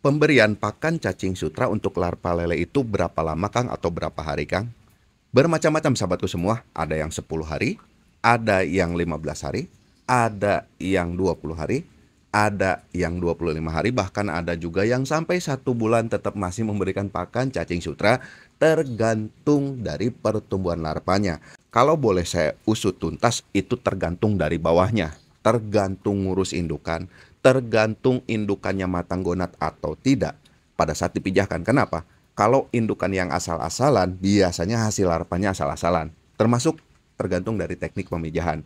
Pemberian pakan cacing sutra untuk larva lele itu berapa lama Kang atau berapa hari Kang? Bermacam-macam sahabatku semua, ada yang 10 hari, ada yang 15 hari, ada yang 20 hari, ada yang 25 hari, bahkan ada juga yang sampai satu bulan tetap masih memberikan pakan cacing sutra tergantung dari pertumbuhan larvanya. Kalau boleh saya usut tuntas, itu tergantung dari bawahnya, tergantung ngurus indukan, tergantung indukannya matang gonad atau tidak pada saat dipijahkan. Kenapa? Kalau indukan yang asal-asalan, biasanya hasil larpanya asal-asalan. Termasuk tergantung dari teknik pemijahan.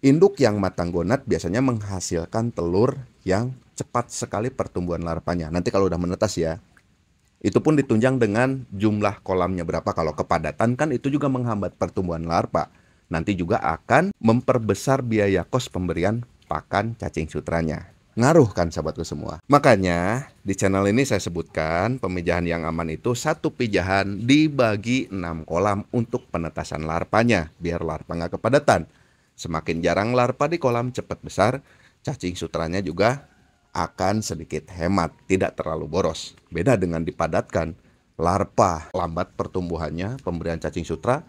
Induk yang matang gonad biasanya menghasilkan telur yang cepat sekali pertumbuhan larvanya. Nanti kalau udah menetas ya, itu pun ditunjang dengan jumlah kolamnya berapa. Kalau kepadatan kan itu juga menghambat pertumbuhan larpa Nanti juga akan memperbesar biaya kos pemberian pakan cacing sutranya. Ngaruh kan sahabatku semua. Makanya di channel ini saya sebutkan pemijahan yang aman itu satu pijahan dibagi 6 kolam untuk penetasan larpanya biar larpa nggak kepadatan. Semakin jarang larpa di kolam cepat besar, cacing sutranya juga akan sedikit hemat, tidak terlalu boros. Beda dengan dipadatkan, larpa lambat pertumbuhannya, pemberian cacing sutra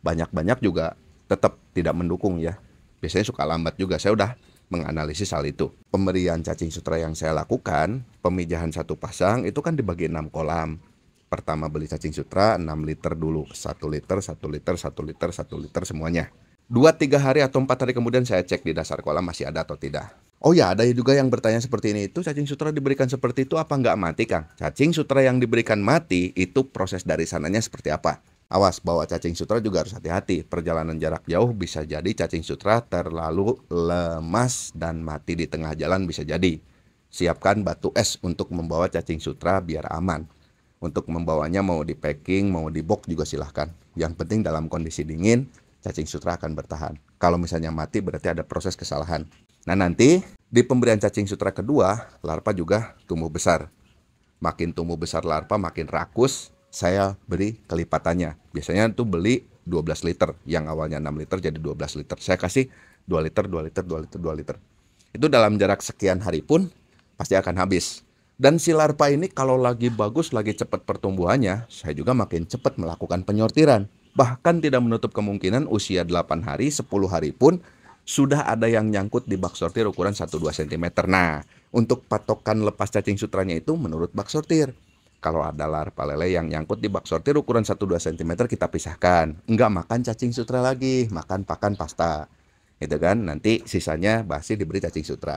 banyak-banyak juga tetap tidak mendukung ya. Biasanya suka lambat juga. Saya udah menganalisis hal itu. Pemberian cacing sutra yang saya lakukan, pemijahan satu pasang itu kan dibagi enam kolam. Pertama beli cacing sutra 6 liter dulu, 1 liter, 1 liter, 1 liter, 1 liter semuanya. 2-3 hari atau 4 hari kemudian saya cek di dasar kolam masih ada atau tidak. Oh ya, ada juga yang bertanya seperti ini, itu cacing sutra diberikan seperti itu apa nggak mati, Kang? Cacing sutra yang diberikan mati, itu proses dari sananya seperti apa? Awas bawa cacing sutra juga harus hati-hati. Perjalanan jarak jauh bisa jadi cacing sutra terlalu lemas dan mati di tengah jalan bisa jadi. Siapkan batu es untuk membawa cacing sutra biar aman. Untuk membawanya mau di packing, mau di box juga silahkan. Yang penting dalam kondisi dingin, cacing sutra akan bertahan. Kalau misalnya mati berarti ada proses kesalahan. Nah nanti di pemberian cacing sutra kedua, larva juga tumbuh besar. Makin tumbuh besar larva, makin rakus, saya beri kelipatannya. Biasanya tuh beli 12 liter, yang awalnya 6 liter jadi 12 liter. Saya kasih 2 liter, 2 liter, 2 liter, 2 liter. Itu dalam jarak sekian hari pun pasti akan habis. Dan si larva ini kalau lagi bagus, lagi cepat pertumbuhannya, saya juga makin cepat melakukan penyortiran. Bahkan tidak menutup kemungkinan usia 8 hari, 10 hari pun sudah ada yang nyangkut di bak sortir ukuran 1-2 cm. Nah, untuk patokan lepas cacing sutranya itu menurut bak sortir kalau ada larva lele yang nyangkut di bak sortir ukuran 1-2 cm kita pisahkan. Enggak makan cacing sutra lagi, makan pakan pasta. Gitu kan, nanti sisanya basi diberi cacing sutra.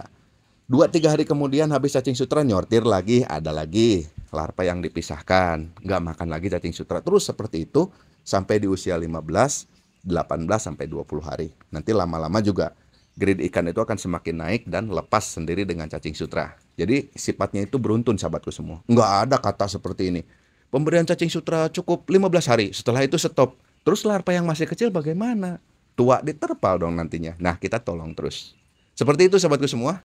Dua tiga hari kemudian habis cacing sutra nyortir lagi, ada lagi larva yang dipisahkan. Enggak makan lagi cacing sutra. Terus seperti itu sampai di usia 15, 18 sampai 20 hari. Nanti lama-lama juga grade ikan itu akan semakin naik dan lepas sendiri dengan cacing sutra. Jadi sifatnya itu beruntun sahabatku semua. Enggak ada kata seperti ini. Pemberian cacing sutra cukup 15 hari. Setelah itu stop. Terus larva yang masih kecil bagaimana? Tua diterpal dong nantinya. Nah kita tolong terus. Seperti itu sahabatku semua.